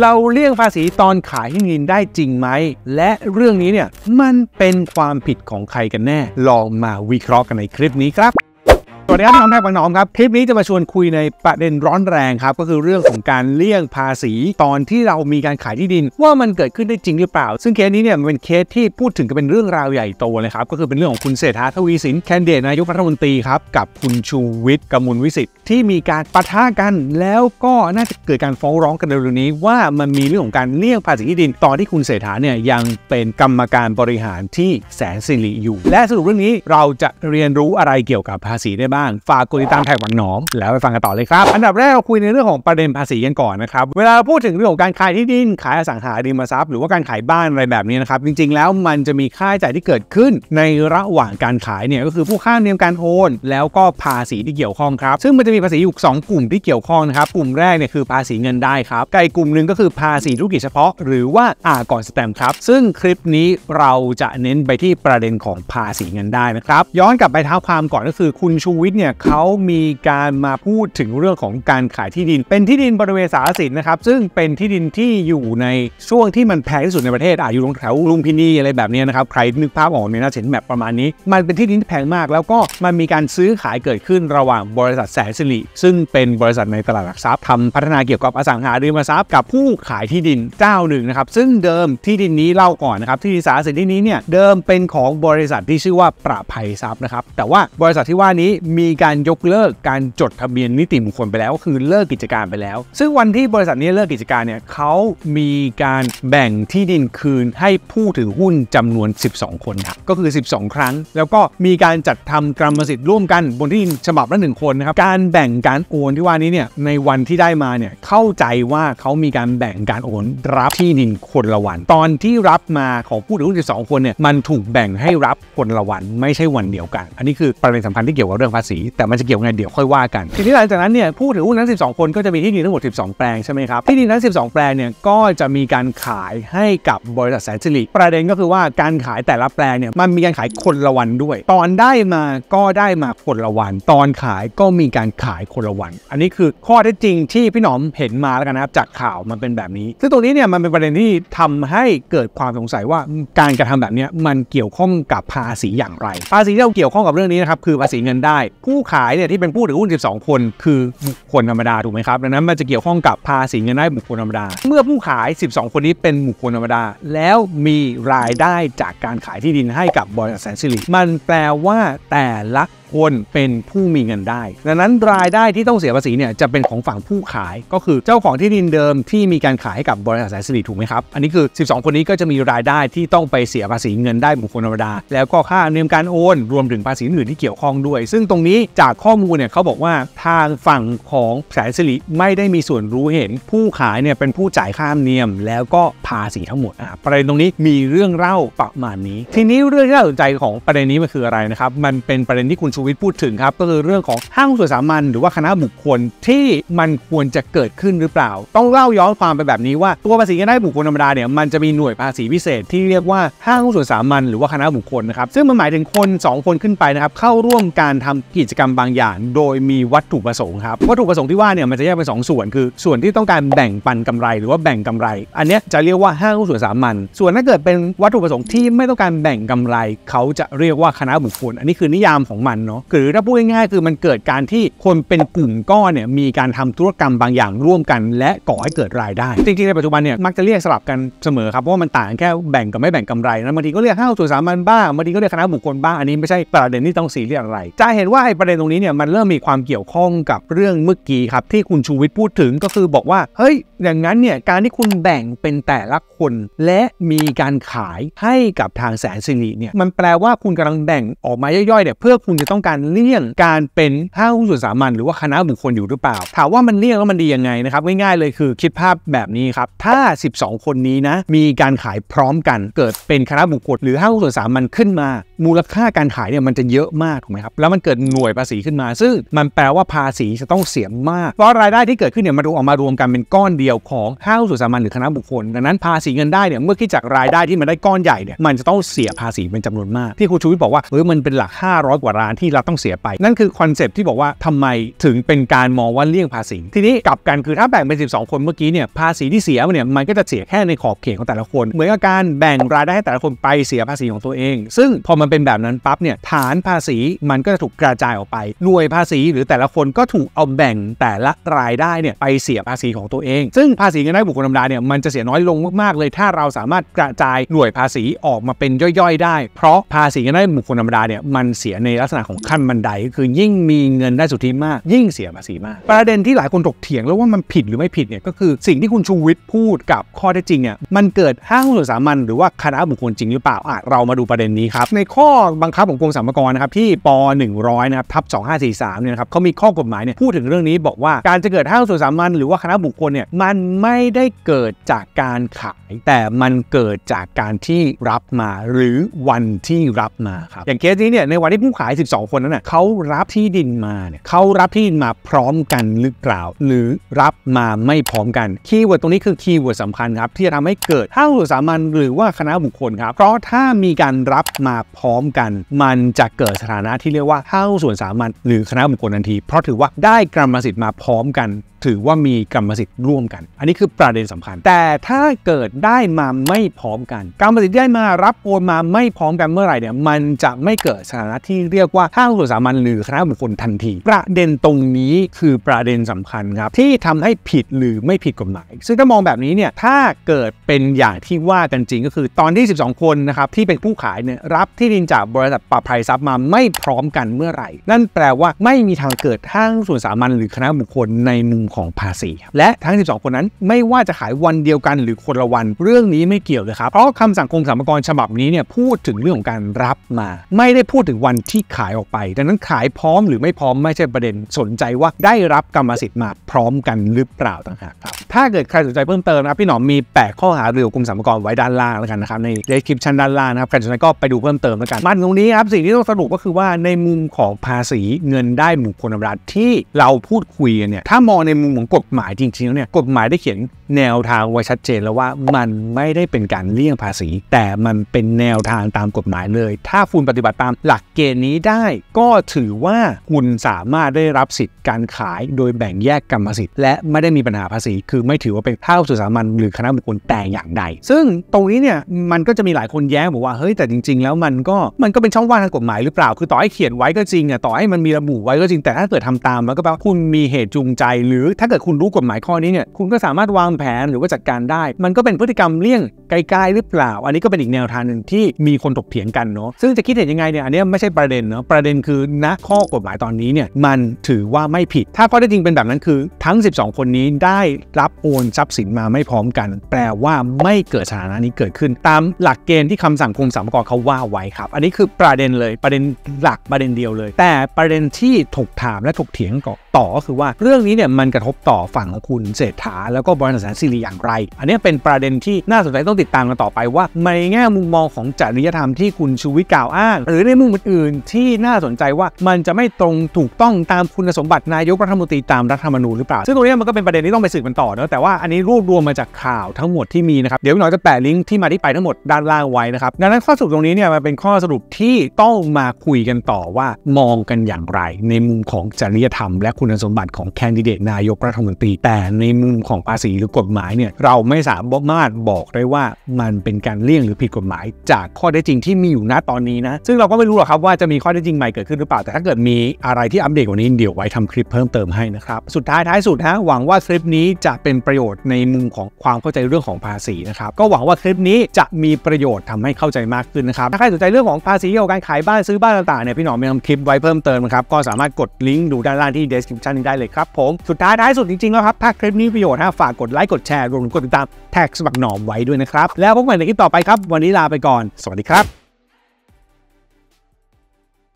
เราเลี่ยงภาษีตอนขายที่ดินได้จริงไหม และเรื่องนี้เนี่ยมันเป็นความผิดของใครกันแน่ ลองมาวิเคราะห์กันในคลิปนี้ครับสวัสดีครับน้องแท็กบางน้องครับคลิปนี้จะมาชวนคุยในประเด็นร้อนแรงครับ ก็คือเรื่องของการเลี่ยงภาษีตอนที่เรามีการขายที่ดิน ว่ามันเกิดขึ้นได้จริงหรือเปล่า ซึ่งเคสนี้เนี่ยมันเป็นเคสที่พูดถึงกันเป็นเรื่องราวใหญ่โตเลยครับก็คือเป็นเรื่องของคุณเศรษฐาทวีสินแคนเดตนายกรัฐมนตรีครับกับคุณชูวิทย์กมลวิสิทธิ์ที่มีการปะทะกัน แล้วก็น่าจะเกิดการฟ้องร้องกันเร็วๆนี้ว่ามันมีเรื่องของการเลี่ยงภาษีที่ดิน ตอนที่คุณเศรษฐาเนี่ยยังเป็นกรรมการบริหารที่แสนสิริอยู่ และสรุปเรื่องนี้เราจะเรียนรู้อะไรเกี่ยวกับภาษีได้บบ้างฝากกดติดตามแท็กวังหนอมแล้วไปฟังกันต่อเลยครับ อันดับแรกเราคุยในเรื่องของประเด็นภาษีกันก่อนนะครับ เวลาพูดถึงเรื่องของการขายที่ดินขายอสังหาริมทรัพย์หรือว่าการขายบ้านอะไรแบบนี้นะครับจริงๆ แล้วมันจะมีค่าใช้จ่ายที่เกิดขึ้น ในระหว่างการขายเนี่ยก็คือผู้ค่าเนียมการโอน แล้วก็ภาษีที่เกี่ยวข้องครับ ซึ่งมันจะมีภาษีอยู่2กลุ่มที่เกี่ยวข้องนะครับกลุ่มแรกเนี่ยคือภาษีเงินได้ครับไก่กลุ่มหนึ่งก็คือภาษีธุรกิจเฉพาะหรือว่าอากรสแตมครับ ซึ่งคลิปนี้เราจะเน้นไปที่ประเด็นของภาษีเงินได้นะครับย้อนกลับไปเท้าความก่อนก็คือคุณชูวิทย์เนี่ยเขามีการมาพูด ถึง เรื่อง ของการขายที่ดิน เป็นที่ดินบริเวณ สารสิน นะครับ ซึ่งเป็นที่ดินที่อยู่ในช่วง ที่ มัน แพง ที่สุด ใน ประเทศ อาจอยู่ตรงแถว ลุมพินี อะไร แบบนี้นะครับ ใครนึกภาพ ออก เนี่ยนะเห็นแบบประมาณนี้ มันเป็นที่ดินที่แพง มาก แล้วก็ มัน มีการซื้อขาย เกิดขึ้น ระหว่าง บริษัท แสนสิริ ซึ่งเป็น บริษัท ใน ตลาด หลักทรัพย์ทำพัฒนา เกี่ยวกับ อสังหาริมทรัพย์ กับ ผู้ ขาย ที่ดิน เจ้าหนึ่ง นะครับซึ่งเดิมที่ดินนี้เล่าก่อนนะครับที่ดินสารสินที่นี้เนี่ยเดิมเป็นของบริษัทที่ชื่อว่าประภัยทรัพย์นะครับแต่ว่าบริษัทที่ว่านี้มีการยกเลิกการจดทะเบียนนิติบุคคลไปแล้ว ก็คือเลิกกิจการไปแล้ว ซึ่งวันที่บริษัทนี้เลิกกิจการเนี่ยเขามีการแบ่งที่ดินคืนให้ผู้ถือหุ้นจำนวน 12 คนครับก็คือ 12 ครั้ง แล้วก็มีการจัดทำกรรมสิทธิ์ ร่วมกันบนที่ดินฉบับละหนึ่งคนนะครับการแบ่งการโอนที่ว่านี้เนี่ยในวันที่ได้มาเนี่ยเข้าใจว่าเขามีการแบ่งการโอนรับที่ดินคนละวันตอนที่รับมาของผู้ถือหุ้น12 คนเนี่ยมันถูกแบ่งให้รับคนละวันไม่ใช่วันเดียวกันอันนี้คือประเด็นสำคัญที่เกี่ยวกับเรื่องภาษีแต่มันจะเกี่ยวไงเดี๋ยวค่อยว่ากัน ทีนี้หลังจากนั้นเนี่ยผู้ถือหุ้นทั้ง 12 คนก็จะมีที่ดินทั้งหมด 12 แปลงใช่ไหมครับ ที่ดินทั้ง 12 แปลงเนี่ยก็จะมีการขายให้กับบริษัทแสนสิริประเด็นก็คือว่าการขายแต่ละแปลงเนี่ยมันมีการขายคนละวันด้วย ตอนได้มาก็ได้มาคนละวันตอนขายก็มีการขายคนละวันอันนี้คือข้อที่จริงที่พี่หนอมเห็นมาแล้วกันนะครับจากข่าวมันเป็นแบบนี้ซึ่งตรงนี้เนี่ยมันเป็นประเด็นที่ทำให้เกิดความสงสัยว่า การกระทำแบบนี้มันเกี่ยวข้องกับภาษีอย่างไร ภาษีที่เราเกี่ยวข้องกับเรื่องนี้นะครับคือภาษีเงินได้ผู้ขายเนี่ยที่เป็นผู้ถือหุ้น 12 คน คือบุคคลธรรมดาถูกไหมครับดังนั้นมันจะเกี่ยวข้องกับภาษีเงินได้บุคคลธรรมดา เมื่อผู้ขาย 12 คนนี้เป็นบุคคลธรรมดา แล้วมีรายได้จากการขายที่ดินให้กับบริษัทแสนสิริมันแปลว่าแต่ละคนเป็นผู้มีเงินได้ ดังนั้น รายได้ที่ต้องเสียภาษีเนี่ยจะเป็นของฝั่งผู้ขายก็คือเจ้าของที่ดินเดิมที่มีการขายให้กับบริษัทสายสิริถูกไหมครับ อันนี้คือ 12 คนนี้ก็จะมีรายได้ที่ต้องไปเสียภาษีเงินได้บุคคลธรรมดา แล้วก็ค่าเนียมการโอน รวมถึงภาษีอื่นที่เกี่ยวข้องด้วย ซึ่งตรงนี้จากข้อมูลเนี่ยเขาบอกว่า ทางฝั่งของสายสิริไม่ได้มีส่วนรู้เห็น ผู้ขายเนี่ยเป็นผู้จ่ายค่าเนียม แล้วก็ภาษีทั้งหมดอ่ะประเด็นตรงนี้มีเรื่องเล่าประมาณนี้ ทีนี้เรื่องที่น่าสนใจของประเด็นนี้มันคืออะไรนะครับ มันเป็นประเด็นที่คุณชูวิทย์พูดถึงครับก็คือเรื่องของห้างส่วนสามัญหรือว่าคณะบุคคลที่มันควรจะเกิดขึ้นหรือเปล่า ต้องเล่าย้อนความไปแบบนี้ว่าตัวภาษีเงินได้บุคคลธรรมดาเนี่ยมันจะมีหน่วยภาษีพิเศษที่เรียกว่าห้างส่วนสามัญหรือว่าคณะบุคคลนะครับ ซึ่งมันหมายถึงคน 2 คนขึ้นไปนะครับเข้าร่วมการทำกิจกรรมบางอย่าง โดยมีวัตถุประสงค์ครับวัตถุประสงค์ที่ว่าเนี่ยมันจะแยกเป็น2ส่วนคือ ส่วนที่ต้องการแบ่งปันกำไรหรือว่าแบ่งกำไร อันนี้จะเรียกว่าห้างส่วนสามัญส่วนถ้าเกิดเป็นวัตถุประสงค์ที่ไม่ต้องการแบ่งกำไรเขาจะเรียกว่าคณะบุคคลอันนี้คือนิยามของมันเนาะหรือถ้าพูดง่ายๆคือมันเกิดการที่คนเป็นกลุ่มก้อนเนี่ยมีการทำธุรกรรมบางอย่างร่วมกัน และก่อให้เกิดรายได้จริงๆในปัจจุบันเนี่ยมักจะเรียกสลับกันเสมอครับเพราะว่ามันต่างแค่แบ่งกับไม่แบ่งกำไรนะบางทีก็เรียกห้าส่วนสามัญบ้างบางทีก็เรียกคณะบุคคลบ้างอันนี้ไม่ใช่ประเด็นที่ต้องสีเรียกอะไร จะเห็นว่าไอ้ประเด็นตรงนี้เนี่ยมันเริ่มมีความเกี่ยวข้องกับเรื่องเมื่อกี้ครับ ที่คุณชูวิทย์พูดถึงก็คือบอกว่าเฮ้ยอย่างนั้นเนี่ยการที่คุณแบ่งเป็นแต่ละคนและมีการขายให้กับทางแสนสิริเนี่ยมันแปลว่าคุณกำลังแบ่งออกมาย่อยๆเนี่ยเพื่อคุณจะต้ององการเลี่ยงการเป็นห้างหุ้นส่วนสามัญหรือว่าคณะบุคคลอยู่หรือเปล่า ถามว่ามันเลี่ยงแล้วมันดียังไงนะครับง่ายๆเลยคือคิดภาพแบบนี้ครับถ้า 12 คนนี้นะ มีการขายพร้อมกัน เกิดเป็นคณะบุคคลหรือห้างหุ้นส่วนสามัญขึ้นมา มูลค่าการขายเนี่ยมันจะเยอะมากถูกไหมครับแล้วมันเกิดหน่วยภาษีขึ้นมาซึ่งมันแปลว่าภาษีจะต้องเสียมาก เพราะรายได้ที่เกิดขึ้นเนี่ยมันรวมออกมารวมกันเป็นก้อนเดียวของห้างหุ้นส่วนสามัญหรือคณะบุคคล ดังนั้นภาษีเงินได้เนี่ยเมื่อคิดจากรายได้ที่มันได้ก้อนใหญ่เนี่ยมันจะต้องเสียภาษีเป็นจำนวนมากที่คุณชูวิทย์บอกว่าเออมันเป็นหลัก 500 กว่าล้านทีที่รัฐต้องเสียไป นั่นคือคอนเซปที่บอกว่าทำไมถึงเป็นการมองว่าเลี่ยงภาษี ทีนี้กลับกันคือถ้าแบ่งเป็น12 คนเมื่อกี้เนี่ยภาษีที่เสียมันเนี่ยมันก็จะเสียแค่ในขอบเขตของแต่ละคน เหมือนกับการแบ่งรายได้ให้แต่ละคนไปเสียภาษีของตัวเอง ซึ่ง พอมันเป็นแบบนั้นปั๊บเนี่ยฐานภาษีมันก็จะถูกกระจายออกไปหน่วยภาษีหรือแต่ละคนก็ถูกเอาแบ่งแต่ละรายได้เนี่ยไปเสียภาษีของตัวเองซึ่งภาษีเงินได้บุคคลธรรมดาเนี่ยมันจะเสียน้อยลงมากๆเลย ถ้าเราสามารถกระจายหน่วยภาษีออกมาเป็นย่อยๆ ได้ เพราะภาษีเงินได้บุคคลธรรมดาเนี่ยมันเสียในลักษณะของขั้นบันไดก็คือยิ่งมีเงินได้สุทธิมากยิ่งเสียภาษีมาก ประเด็นที่หลายคนถกเถียงแล้วว่ามันผิดหรือไม่ผิดเนี่ยก็คือสิ่งที่คุณชูวิทย์พูดกับข้อเท็จจริงเนี่ยมันเกิดห้างหุ้นสามัญหรือว่าคณะบุคคลจริงหรือเปล่าอ่ะเรามาดูประเด็นนี้ครับในข้อบังคับของกรมสรรพากรนะครับที่ป .100 นะครับทับ2543เนี่ยครับเขามีข้อกฎหมายเนี่ยพูดถึงเรื่องนี้บอกว่า การจะเกิดห้างส่วนสามัญหรือว่าคณะบุคคลเนี่ยมันไม่ได้เกิดจากการขายแต่มันเกิดจากการที่รับมาหรือวันที่รับมาครับอย่างเคสนี้เนี่ยในวันที่ผู้ขาย12คนนั้นน่ะเขารับที่ดินมาเนี่ยเขารับที่ดินมาพร้อมกันหรือเปล่าหรือรับมาไม่พร้อมกันคีย์เวิร์ดตรงนี้คือคีย์เวิร์ดสำคัญครับที่จะทำให้เกิดเท่าวสามัญหรือว่าคณะบุคคลครับเพราะถ้ามีการรับมาพร้อมกัน มันจะเกิดสถานะที่เรียกว่าเท่าส่วนสามัญหรือคณะบุคคลทันทีเพราะถือว่าได้กรรมสิทธิ์มาพร้อมกันถือว่ามีกรรมสิทธิ์ร่วมกัน อันนี้คือประเด็นสำคัญ แต่ถ้าเกิดได้มาไม่พร้อมกัน กรรมสิทธิ์ได้มารับโอนมาไม่พร้อมกันเมื่อไหร่เนี่ย มันจะไม่เกิดสถานะที่เรียกว่าห้าส่วนสามัญหรือคณะบุคคลทันที ประเด็นตรงนี้คือประเด็นสำคัญครับที่ทำให้ผิดหรือไม่ผิดกฎหมายซึ่งถ้ามองแบบนี้เนี่ย ถ้าเกิดเป็นอย่างที่ว่ากันจริงก็คือ ตอนที่12 คนนะครับที่เป็นผู้ขายเนี่ยรับที่ดินจากบริษัทปะไพรัับมาไม่พร้อมกันเมื่อไหร่ นั่นแปลว่าไม่มีทางเกิดห้างส่วนสามัญหรือคณะบุคคลในมุมของภาษีและทั้ง 12 คนนั้นไม่ว่าจะขายวันเดียวกันหรือคนละวัน เรื่องนี้ไม่เกี่ยวเลยครับ เพราะคำสั่งกรมสรรพากรฉบับนี้เนี่ยพูดถึงเรื่องของการรับมา ไม่ได้พูดถึงวันที่ขายออกไป ดังนั้นขายพร้อมหรือไม่พร้อมไม่ใช่ประเด็นสนใจว่าได้รับกรรมสิทธิ์มาพร้อมกันหรือเปล่าต่างหากครับถ้าเกิดใครสนใจเพิ่มเติมนะพี่หนอมมีแปะข้อหาเรื่องกรมสรรพากรไว้ด้านล่างแล้วกันนะครับในเดสคริปชันด้านล่างนะครับใครสนใจก็ไปดูเพิ่มเติมแล้วกันมาตรงนี้ครับสิ่งที่ต้องสรุปก็คือว่าในมุมของภาษีเงินได้บุคคลธรรมดาที่เราพูดคุยเนี่ยถ้ามองในมุุมของกฎหมายจริงๆแล้วเนี่ยกฎหมายได้เขียนแนวทางไว้ชัดเจนแล้วว่ามันไม่ได้เป็นการเลี่ยงภาษี แต่มันเป็นแนวทางตามกฎหมายเลย ถ้าคุณปฏิบัติตามหลักเกณฑ์นี้ได้ ก็ถือว่าคุณสามารถได้รับสิทธิ์การขายโดยแบ่งแยกกรรมสิทธิ์และไม่ได้มีปัญหาภาษี คือไม่ถือว่าเป็นเท่าสุสามัญหรือคณะบุคคลแต่อย่างใดซึ่งตรงนี้เนี่ยมันก็จะมีหลายคนแย้งบอกว่าเฮ้ยแต่จริง ๆ แล้วมันก็มันก็เป็นช่องว่างทางกฎหมายหรือเปล่าคือต่อให้เขียนไว้ก็จริงอ่ะต่อให้มันมีระบุไว้ก็จริงแต่ถ้าเกิดทำตามมันก็แปลว่าคุณมีเหตุจูงใจหรือือถ้าเกิดคุณรู้กฎหมายข้อนี้เนี่ยคุณก็สามารถวางแผนหรือว่าจัดการได้ มันก็เป็นพฤติกรรมเลี่ยงไกลๆหรือเปล่า อันนี้ก็เป็นอีกแนวทางหนึ่งที่มีคนถกเถียงกันเนาะซึ่งจะคิดเห็นยังไงเนี่ยอันนี้ไม่ใช่ประเด็นเนาะประเด็นคือนะข้อกฎหมายตอนนี้เนี่ยมันถือว่าไม่ผิด ถ้าข้อได้จริงเป็นแบบนั้นคือทั้ง 12 คนนี้ได้รับโอนทรัพย์สินมาไม่พร้อมกัน แปลว่าไม่เกิดสถานะนี้เกิดขึ้นตามหลักเกณฑ์ที่คำสั่งกรมสรรพากรเขาว่าไว้ครับ อันนี้คือประเด็นเลยประเด็นหลักประเด็นเดียวเลย แต่ประเด็นที่ถกถามและถกเถียงต่อก็คือว่าเรื่องนี้เนี่ยมันกระทบต่อฝั่งของคุณเศรษฐา แล้วก็บริษัทสิริอย่างไร อันนี้เป็นประเด็นที่น่าสนใจต้องติดตามกันต่อไปว่าในแง่มุมมองของจริยธรรมที่คุณชูวิทย์กล่าวอ้างหรือในมุมอื่นๆที่น่าสนใจว่ามันจะไม่ตรงถูกต้องตามคุณสมบัตินายกรัฐมนตรีตามรัฐธรรมนูญหรือเปล่า ซึ่งตรงนี้มันก็เป็นประเด็นที่ต้องไปสืบกันต่อเนอะแต่ว่าอันนี้รวบรวมมาจากข่าวทั้งหมดที่มีนะครับเดี๋ยวหน่อยจะแปะลิงก์ที่มาที่ไปทั้งหมดด้านล่างไว้นะครับดังนั้นข้อสรุปตรงนี้เนี่ยมันเป็นข้อสรุปที่ต้องมาคุยกันต่อว่ามองกันอย่างไร ในมุมของจริยธรรม และคุณสมบัติของแคนดิเดตนายายกรัฐมนตรีแต่ในมุมของภาษี หรือกฎหมายเนี่ยเราไม่สามารถบอกได้ว่ามันเป็นการเลี่ยงหรือผิดกฎหมายจากข้อได้จริงที่มีอยู่ณตอนนี้นะซึ่งเราก็ไม่รู้หรอกครับว่าจะมีข้อได้จริงใหม่เกิดขึ้นหรือเปล่าแต่ถ้าเกิดมีอะไรที่อัปเดตกว่านี้ เดี๋ยวไว้ทำคลิปเพิ่มเติมให้นะครับสุดท้ายท้ายสุดฮะหวังว่าคลิปนี้จะเป็นประโยชน์ในมุมของความเข้าใจเรื่องของภาษีนะครับก็หวังว่าคลิปนี้จะมีประโยชน์ทำให้เข้าใจมากขึ้นนะครับถ้าใครสนใจเรื่องของภาษีเกี่ยวกับการขายบ้านซื้อบ้านต่างๆเนี่ยพี่หนอมมีทำคลิปไว้เพิ่มเติมนะครับก็สามารถกดลิงก์ดูด้านล่างที่ description นี้ได้เลยครับผมสุดท้ายท้ายสุดจริง ๆ แล้วครับถ้าคลิปนี้ประโยชน์นะฝากกดไลค์ กดแชร์รวมถึงกดติดตามแท็กสมัครหนอมไว้ด้วยนะครับ แล้วพบกันในคลิปต่อไปครับ วันนี้ลาไปก่อน สวัสดีครับ